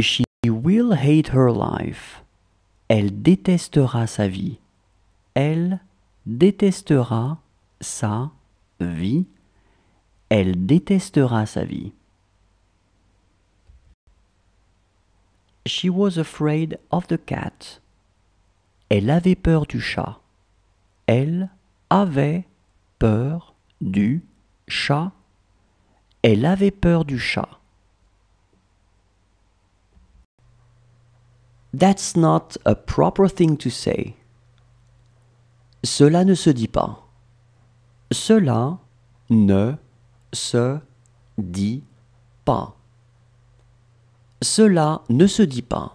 She will hate her life. Elle détestera sa vie. Elle détestera sa vie. Elle détestera sa vie. She was afraid of the cat. Elle avait peur du chat. Elle avait peur du chat. Elle avait peur du chat. That's not a proper thing to say. Cela ne se dit pas. Cela ne se dit pas. Cela ne se dit pas.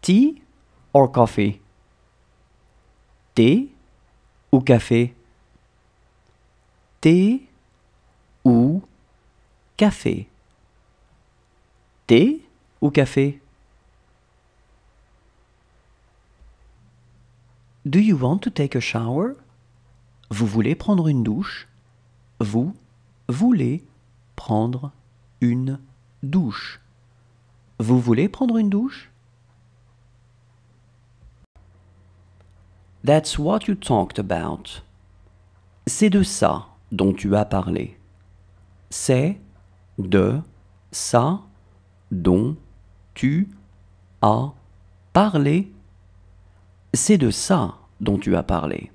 Tea or coffee? Thé ou café? Thé ou café? Thé ou café? Do you want to take a shower? Vous voulez prendre une douche? Vous voulez prendre une douche. Vous voulez prendre une douche? That's what you talked about. C'est de ça dont tu as parlé. C'est de ça dont tu as parlé C'est de ça dont tu as parlé.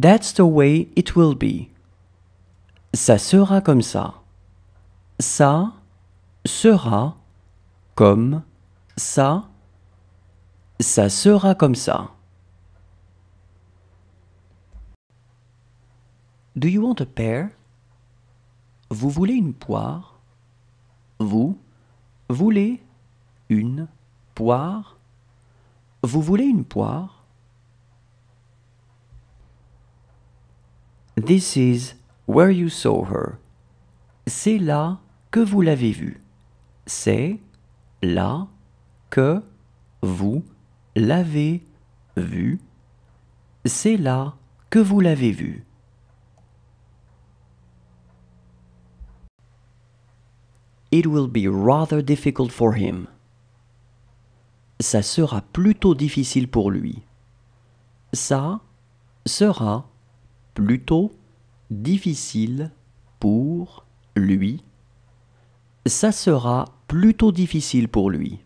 That's the way it will be. Ça sera comme ça. Ça sera comme ça. Ça sera comme ça. Do you want a pair vous voulez une poire Vous voulez une poire Vous voulez une poire This is where you saw her. C'est là que vous l'avez vue. C'est là que vous l'avez vue. C'est là que vous l'avez vue. It will be rather difficult for him. Ça sera plutôt difficile pour lui. Ça sera plutôt difficile pour lui. Ça sera plutôt difficile pour lui.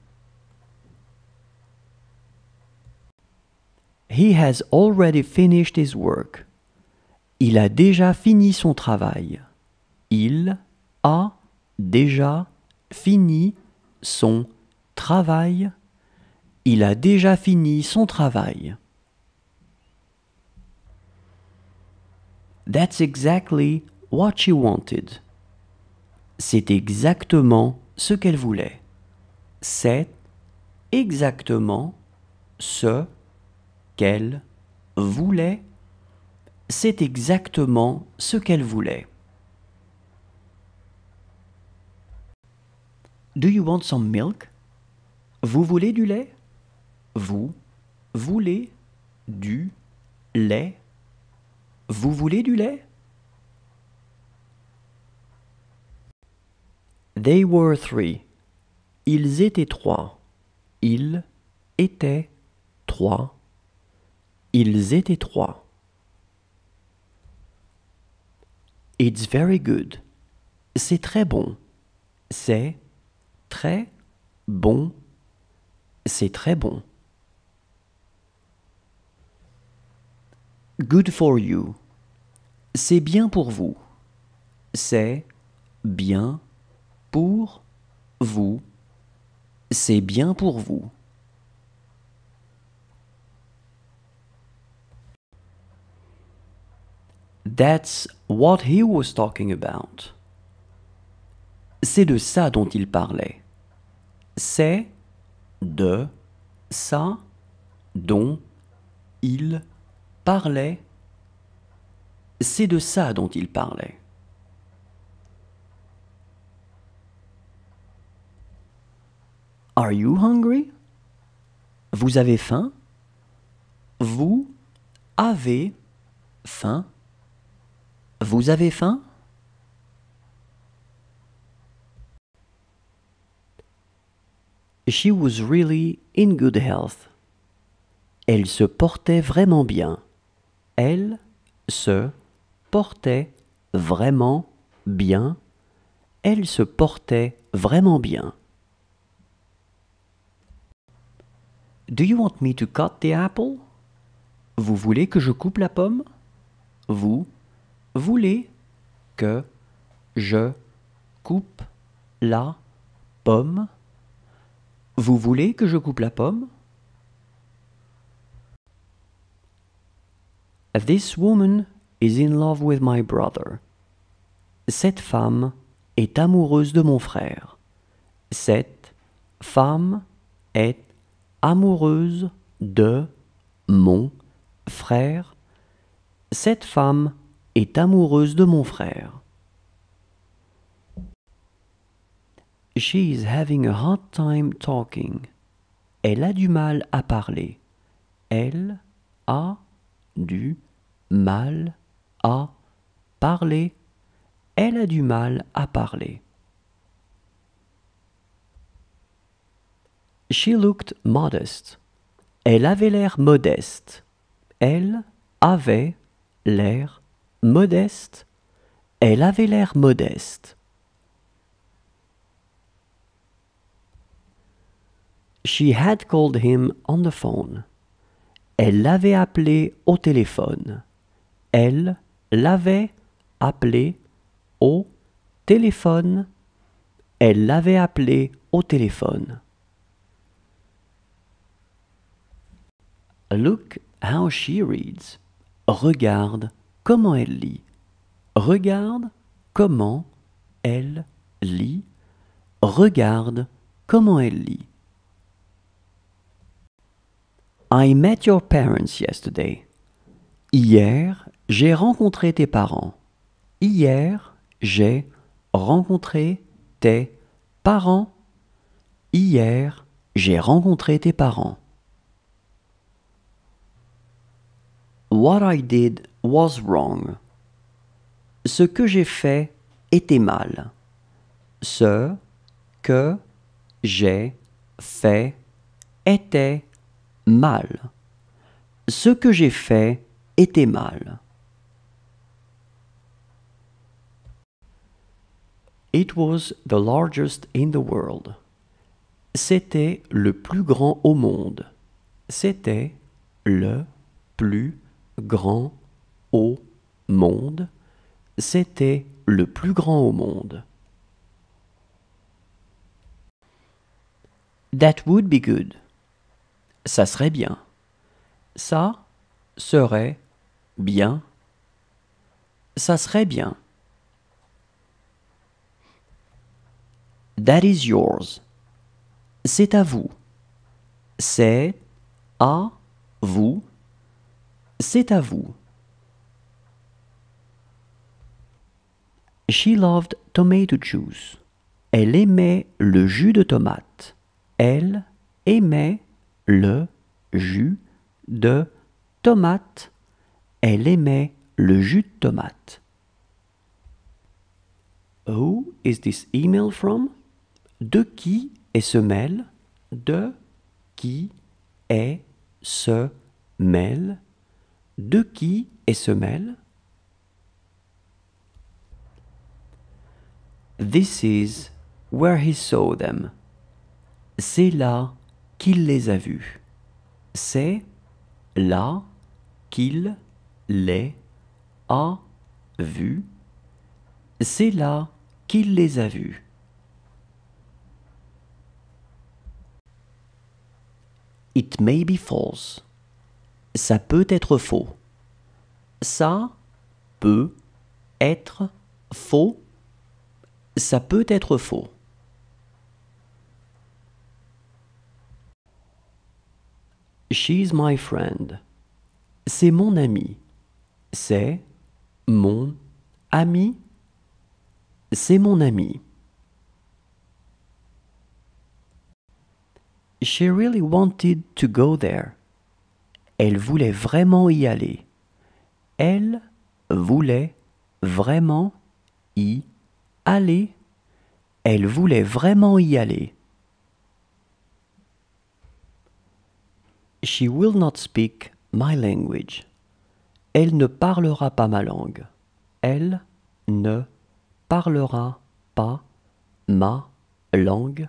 He has already finished his work. Il a déjà fini son travail. Il a déjà fini son travail. Il a déjà fini son travail. That's exactly what she wanted. C'est exactement ce qu'elle voulait. C'est exactement ce qu'elle voulait. C'est exactement ce qu'elle voulait. Do you want some milk? Vous voulez du lait? Vous voulez du lait? Vous voulez du lait? They were three. Ils étaient trois. Ils étaient trois. Ils étaient trois. It's very good. C'est très bon. C'est très bon. C'est très bon. Good for you. C'est bien pour vous. C'est bien pour vous. C'est bien pour vous. That's what he was talking about. C'est de ça dont il parlait c'est, de, ça, dont, il, parlait, c'est de ça dont il parlait. Are you hungry? Vous avez faim? Vous avez faim? Vous avez faim? She was really in good health. Elle se portait vraiment bien. Elle se portait vraiment bien. Elle se portait vraiment bien. Do you want me to cut the apple? Vous voulez que je coupe la pomme? Vous voulez que je coupe la pomme? Vous voulez que je coupe la pomme? This woman is in love with my brother. Cette femme est amoureuse de mon frère. Cette femme est amoureuse de mon frère. Cette femme est amoureuse de mon frère. She is having a hard time talking. Elle a du mal à parler. Elle a du mal à parler. Elle a du mal à parler. She looked modest. Elle avait l'air modeste. Elle avait l'air modeste. Elle avait l'air modeste. She had called him on the phone. Elle l'avait appelé au téléphone. Elle l'avait appelé au téléphone. Elle l'avait appelé au téléphone. Look how she reads. Regarde comment elle lit. Regarde comment elle lit. Regarde comment elle lit. I met your parents yesterday. Hier, j'ai rencontré tes parents. Hier, j'ai rencontré tes parents. Hier, j'ai rencontré tes parents. What I did was wrong. Ce que j'ai fait était mal. Ce que j'ai fait était mal. Ce que j'ai fait était mal. It was the largest in the world. C'était le plus grand au monde. C'était le plus grand au monde. C'était le plus grand au monde. That would be good ça serait bien. Ça serait bien. Ça serait bien. That is yours. C'est à vous. C'est à vous. C'est à vous. She loved tomato juice. Elle aimait le jus de tomate. Elle aimait le jus de tomate. Elle aimait le jus de tomate. Who is this email from? De qui est ce mail? De qui est ce mail? De qui est ce mail? This is where he saw them. C'est là qu'il les a vus. C'est là qu'il les a vus. C'est là qu'il les a vus. It may be false. Ça peut être faux. Ça peut être faux. Ça peut être faux. She's my friend. C'est mon ami. C'est mon ami. C'est mon ami. She really wanted to go there. Elle voulait vraiment y aller. Elle voulait vraiment y aller. Elle voulait vraiment y aller. She will not speak my language. Elle ne parlera pas ma langue. Elle ne parlera pas ma langue.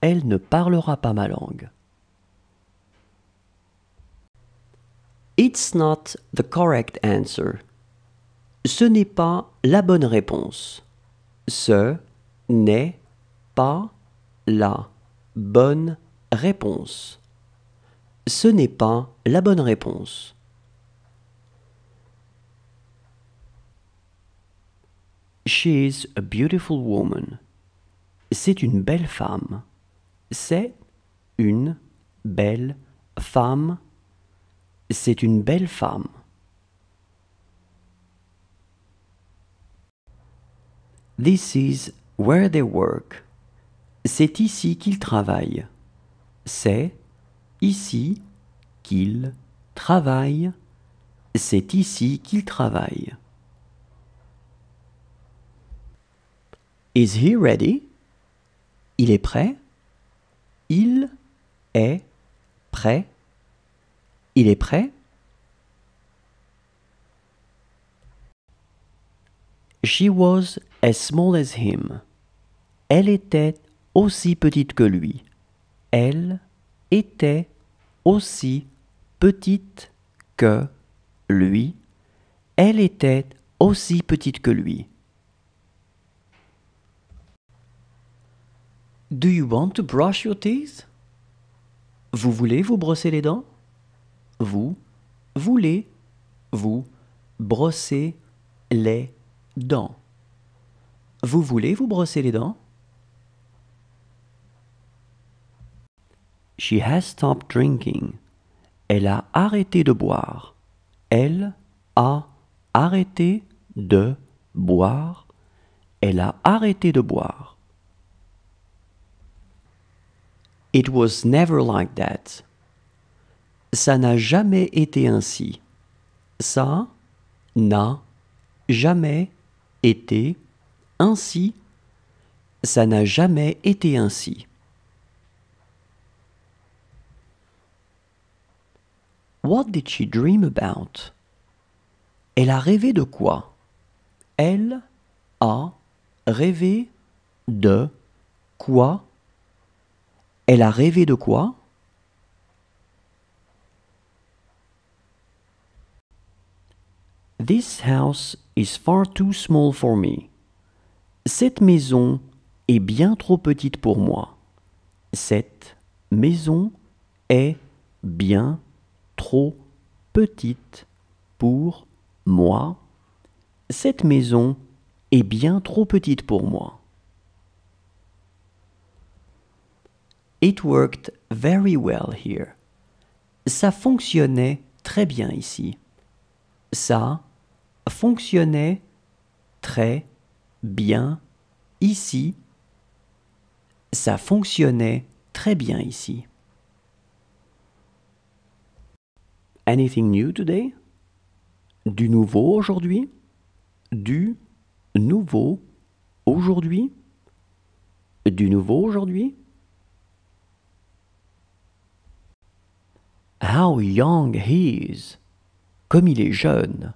Elle ne parlera pas ma langue. It's not the correct answer. Ce n'est pas la bonne réponse. Ce n'est pas la bonne réponse ce n'est pas la bonne réponse. She is a beautiful woman. C'est une belle femme. C'est une belle femme. C'est une belle femme. This is where they work. C'est ici qu'ils travaillent. C'est ici qu'il travaille. C'est ici qu'il travaille. Is he ready? Il est prêt. Il est prêt. Il est prêt. She was as small as him. Elle était aussi petite que lui. Elle était aussi petite que lui. Elle était aussi petite que lui. Do you want to brush your teeth? Vous voulez vous brosser les dents? Vous voulez vous brosser les dents? Vous voulez vous brosser les dents? She has stopped drinking. Elle a arrêté de boire. Elle a arrêté de boire. Elle a arrêté de boire. It was never like that. Ça n'a jamais été ainsi. Ça n'a jamais été ainsi. Ça n'a jamais été ainsi. What did she dream about? Elle a rêvé de quoi? Elle a rêvé de quoi? Elle a rêvé de quoi? This house is far too small for me. Cette maison est bien trop petite pour moi. Cette maison est bien trop petite pour moi. Cette maison est bien trop petite pour moi. It worked very well here. Ça fonctionnait très bien ici. Ça fonctionnait très bien ici. Ça fonctionnait très bien ici. Anything new today? Du nouveau aujourd'hui? Du nouveau aujourd'hui? Du nouveau aujourd'hui? How young he is. Comme il est jeune.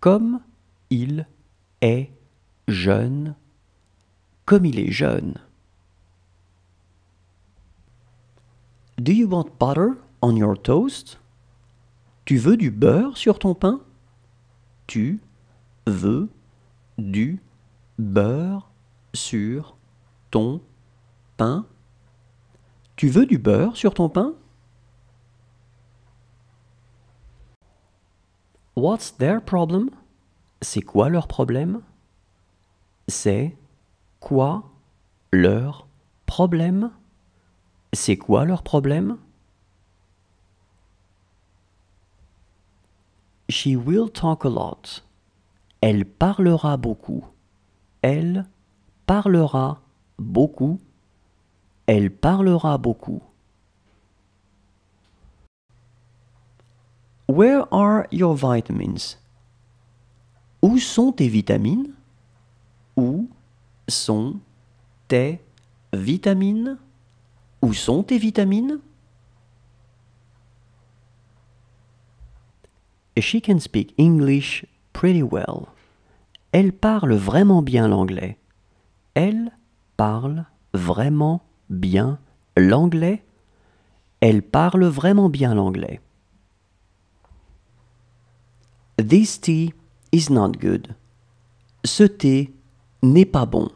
Comme il est jeune. Comme il est jeune. Do you want butter on your toast? Tu veux du beurre sur ton pain Tu veux du beurre sur ton pain Tu veux du beurre sur ton pain What's their problem C'est quoi leur problème C'est quoi leur problème C'est quoi leur problème She will talk a lot. Elle parlera beaucoup. Elle parlera beaucoup. Elle parlera beaucoup. Where are your vitamins? Où sont tes vitamines? Où sont tes vitamines? Où sont tes vitamines? She can speak English pretty well. Elle parle vraiment bien l'anglais. Elle parle vraiment bien l'anglais. Elle parle vraiment bien l'anglais. This tea is not good. Ce thé n'est pas bon.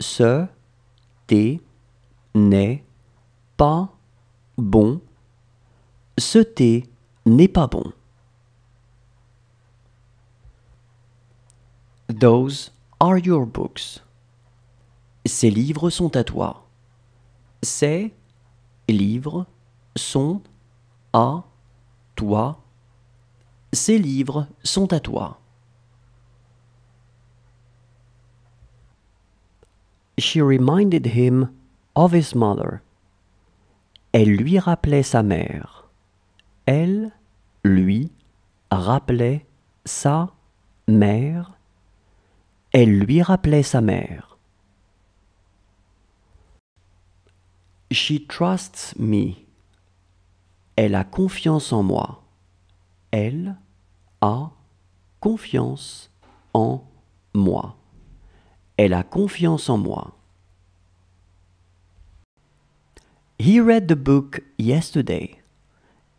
Ce thé n'est pas bon. Ce thé n'est pas bon. Those are your books. Ces livres sont à toi. Ces livres sont à toi. Ces livres sont à toi. She reminded him of his mother. Elle lui rappelait sa mère. Elle lui rappelait sa mère. Elle lui rappelait sa mère. She trusts me. Elle a confiance en moi. Elle a confiance en moi. Elle a confiance en moi. He read the book yesterday.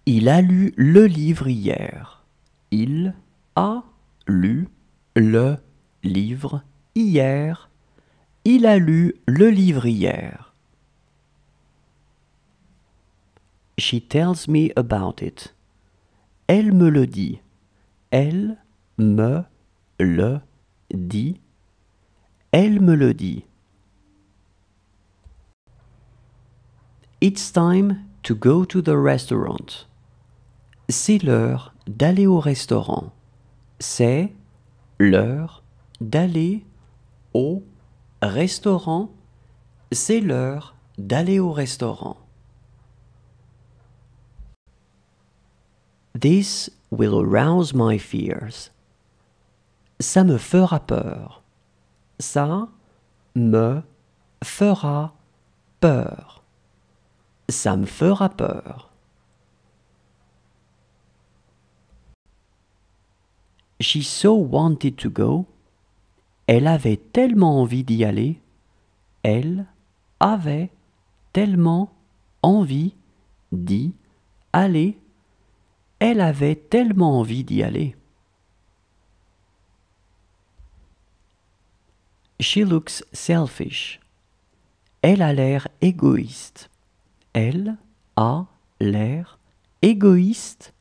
Il a lu le livre hier. Il a lu le livre hier. Il a lu le livre hier. She tells me about it. Elle me le dit. Elle me le dit. Elle me le dit. It's time to go to the restaurant. C'est l'heure d'aller au restaurant. C'est l'heure d'aller au restaurant. C'est l'heure d'aller au restaurant. This will arouse my fears. Ça me fera peur. Ça me fera peur. Ça me fera peur. She so wanted to go elle avait tellement envie d'y aller. Elle avait tellement envie d'y aller. Elle avait tellement envie d'y aller. She looks selfish. Elle a l'air égoïste. Elle a l'air égoïste.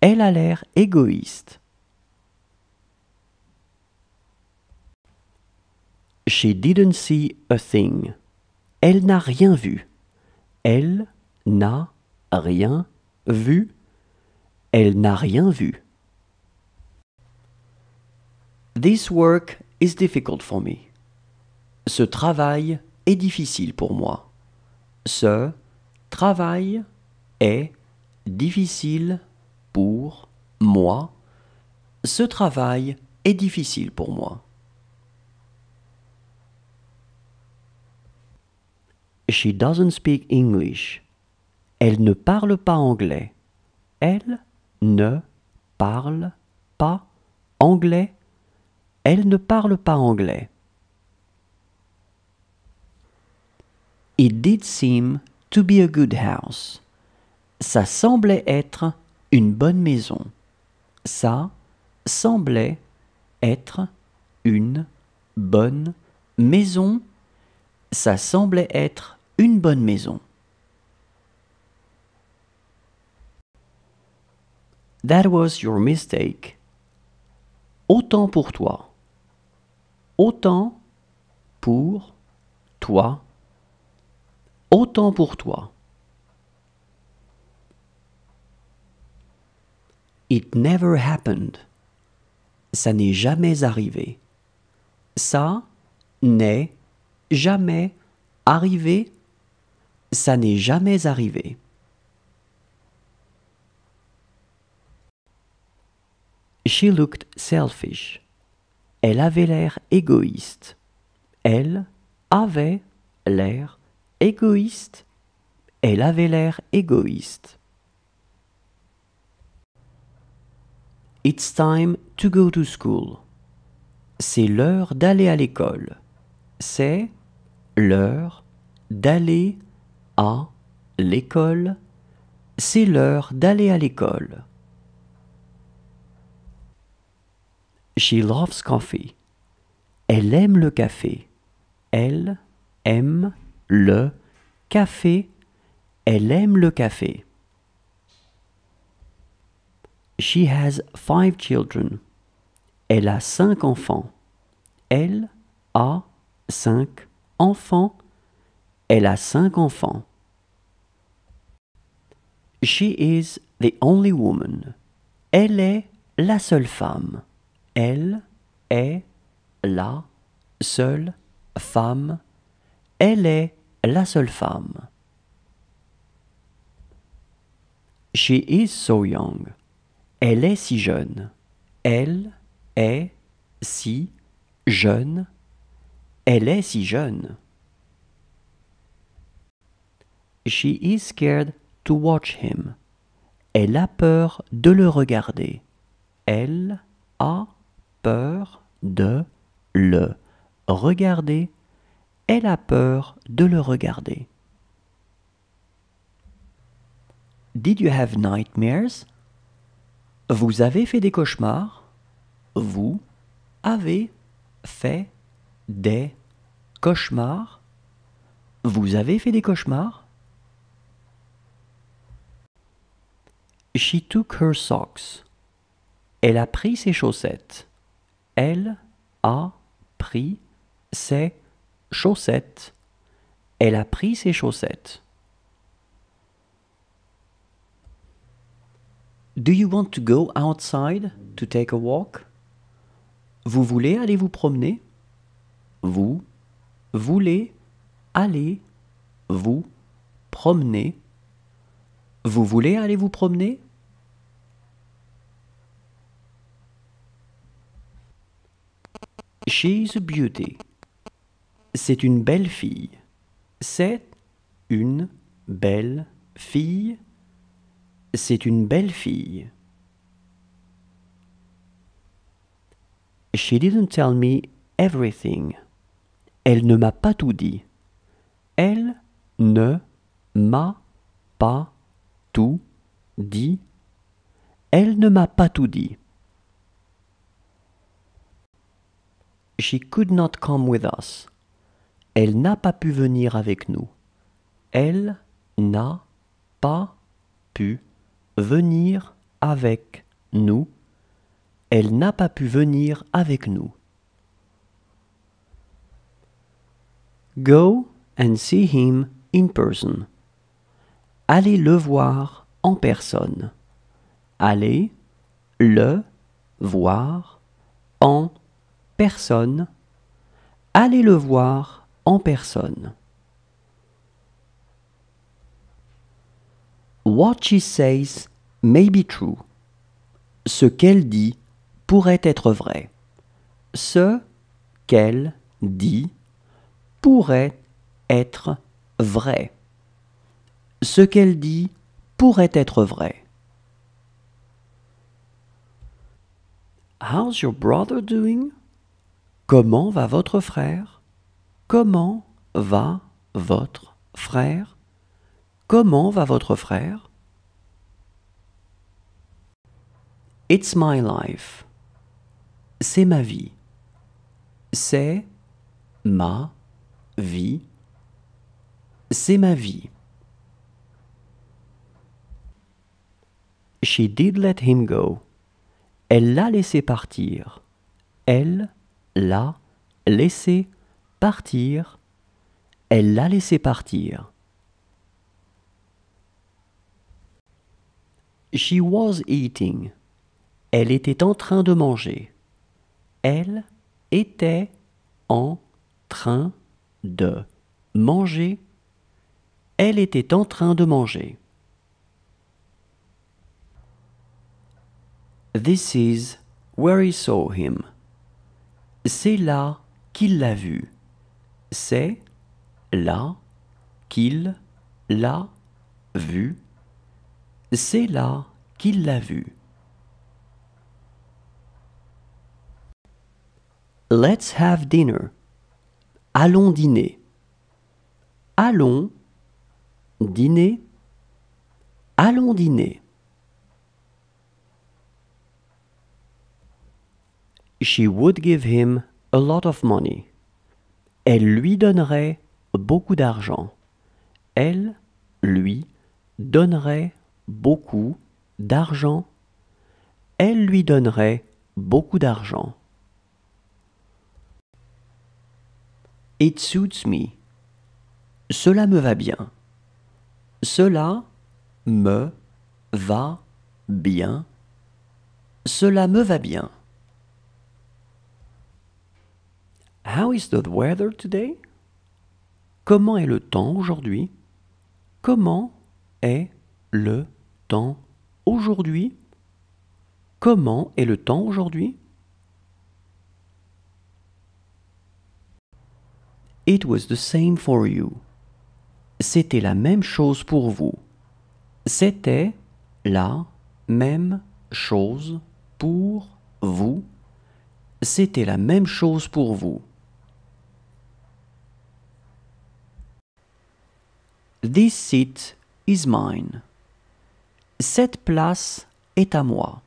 Elle a l'air égoïste. She didn't see a thing. Elle n'a rien vu. Elle n'a rien vu. Elle n'a rien vu. This work is difficult for me. Ce travail est difficile pour moi. Ce travail est difficile pour moi. Ce travail est difficile pour moi. She doesn't speak English. Elle ne parle pas anglais. Elle ne parle pas anglais. Elle ne parle pas anglais. It did seem to be a good house. Ça semblait être une bonne maison. Ça semblait être une bonne maison. Ça semblait être une bonne maison. That was your mistake. Autant pour toi. Autant pour toi. Autant pour toi. It never happened. Ça n'est jamais arrivé. Ça n'est jamais arrivé ça n'est jamais arrivé. She looked selfish. Elle avait l'air égoïste. Elle avait l'air égoïste. Elle avait l'air égoïste. It's time to go to school. C'est l'heure d'aller à l'école. C'est l'heure d'aller à l'école, c'est l'heure d'aller à l'école. She loves coffee. Elle aime le café. Elle aime le café. Elle aime le café. She has five children. Elle a cinq enfants. Elle a cinq enfants. Elle a cinq enfants. She is the only woman. Elle est la seule femme. Elle est la seule femme. Elle est la seule femme. She is so young. Elle est si jeune. Elle est si jeune. Elle est si jeune. She is scared to watch him. Elle a peur de le regarder. Elle a peur de le regarder. Elle a peur de le regarder. Did you have nightmares? Vous avez fait des cauchemars? Vous avez fait des cauchemars? Vous avez fait des cauchemars? She took her socks. Elle a pris ses chaussettes. Elle a pris ses chaussettes. Elle a pris ses chaussettes. Do you want to go outside to take a walk? Vous voulez aller vous promener? Vous voulez aller vous promener? Vous voulez aller vous promener? She's a beauty. C'est une belle fille. C'est une belle fille. C'est une belle fille. She didn't tell me everything. Elle ne m'a pas tout dit. Elle ne m'a pas tout dit. Elle ne m'a pas tout dit. She could not come with us. Elle n'a pas pu venir avec nous. Elle n'a pas pu venir avec nous. Elle n'a pas pu venir avec nous. Go and see him in person. Allez le voir en personne. Allez le voir en personne, allez le voir en personne. What she says may be true. Ce qu'elle dit pourrait être vrai. Ce qu'elle dit pourrait être vrai. Ce qu'elle dit pourrait être vrai. How's your brother doing? Comment va votre frère Comment va votre frère Comment va votre frère It's my life. C'est ma vie. C'est ma vie. C'est ma vie. She did let him go. Elle l'a laissé partir. Elle l'a laissé partir. Elle l'a laissé partir. She was eating. Elle était en train de manger. Elle était en train de manger. Elle était en train de manger. This is where he saw him. C'est là qu'il l'a vu. C'est là qu'il l'a vu. C'est là qu'il l'a vu. Let's have dinner. Allons dîner. Allons dîner. Allons dîner. She would give him a lot of money. Elle lui donnerait beaucoup d'argent. Elle lui donnerait beaucoup d'argent. Elle lui donnerait beaucoup d'argent. It suits me. Cela me va bien. Cela me va bien. Cela me va bien. How is the weather today? Comment est le temps aujourd'hui? Comment est le temps aujourd'hui? Comment est le temps aujourd'hui? It was the same for you. C'était la même chose pour vous. C'était la même chose pour vous. C'était la même chose pour vous. This seat is mine. Cette place est à moi.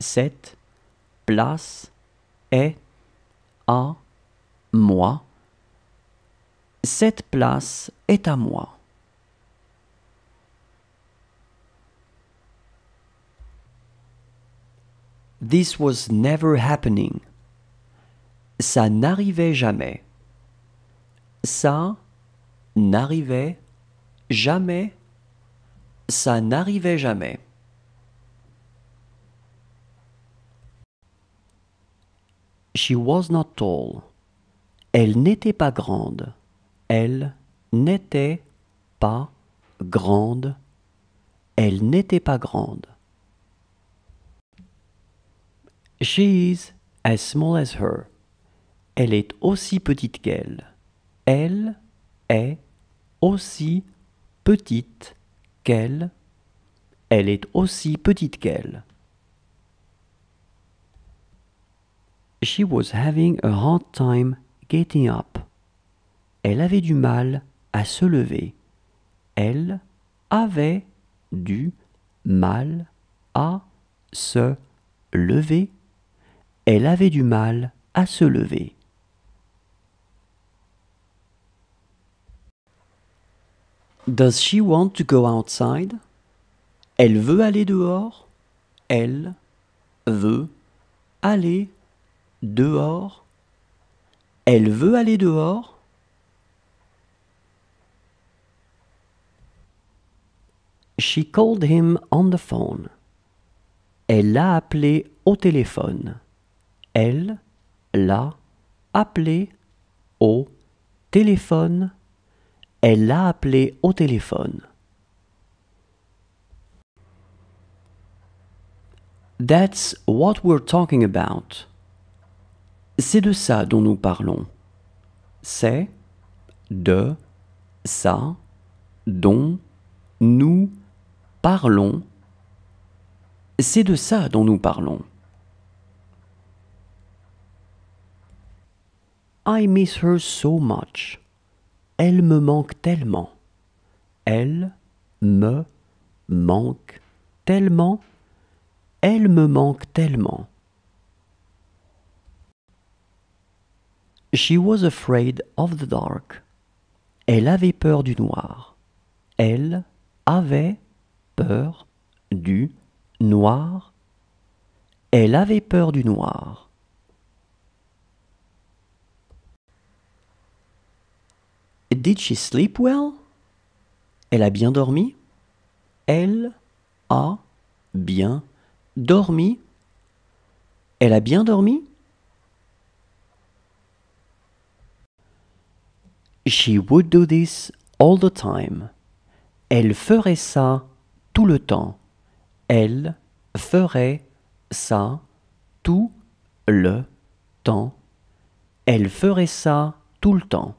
Cette place est à moi. Cette place est à moi. This was never happening. Ça n'arrivait jamais. Ça n'arrivait jamais Jamais, ça n'arrivait jamais. She was not tall. Elle n'était pas grande. Elle n'était pas grande. Elle n'était pas grande. She is as small as her. Elle est aussi petite qu'elle. Elle est aussi petite petite qu'elle, elle est aussi petite qu'elle. She was having a hard time getting up. Elle avait du mal à se lever. Elle avait du mal à se lever. Elle avait du mal à se lever. Does she want to go outside? Elle veut aller dehors. Elle veut aller dehors. Elle veut aller dehors. She called him on the phone. Elle l'a appelé au téléphone. Elle l'a appelé au téléphone. Elle l'a appelé au téléphone. That's what we're talking about. C'est de ça dont nous parlons. C'est de ça dont nous parlons. C'est de ça dont nous parlons. I miss her so much. Elle me manque tellement. Elle me manque tellement. Elle me manque tellement. She was afraid of the dark. Elle avait peur du noir. Elle avait peur du noir. Elle avait peur du noir. Did she sleep well? Elle a bien dormi? Elle a bien dormi? Elle a bien dormi? She would do this all the time. Elle ferait ça tout le temps. Elle ferait ça tout le temps. Elle ferait ça tout le temps.